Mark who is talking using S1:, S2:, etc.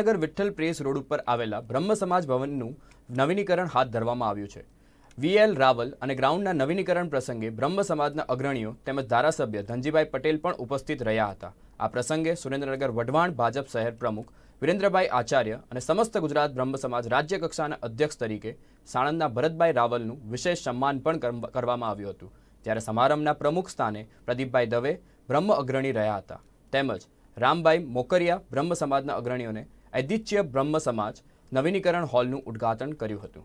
S1: નગર Vitthal press road ઉપર આવેલા બ્રહ્મ સમાજ ભવનનું નવીનીકરણ હાથ ધરવામાં આવ્યું છે વીએલ રાવલ અને ગ્રાઉન્ડના નવીનીકરણ પ્રસંગે બ્રહ્મ સમાજના અગ્રણીઓ તેમજ ધારાસભ્ય ધનજીભાઈ પટેલ પણ ઉપસ્થિત રહ્યા હતા આ પ્રસંગે સુરેન્દ્રનગર વઢવાણ ભાજપ શહેર પ્રમુખ વિરેન્દ્રભાઈ આચાર્ય અને સમસ્ત ગુજરાત બ્રહ્મ સમાજ રાજ્ય અધ્યક્ષ તરીકે સાણંદના ભરતભાઈ રાવલનું વિશેષ સન્માન પણ કરવામાં આવ્યું હતું જ્યારે સમારંભના પ્રમુખ સ્થાને પ્રદીપભાઈ દવે બ્રહ્મ અગ્રણી રહ્યા હતા તેમજ રામભાઈ મોકરિયા બ્રહ્મ સમાજના અગ્રણીઓને ઐતિહ્ય બ્રહ્મ સમાજ નવીનીકરણ હોલનું ઉદ્ઘાટન કર્યું હતું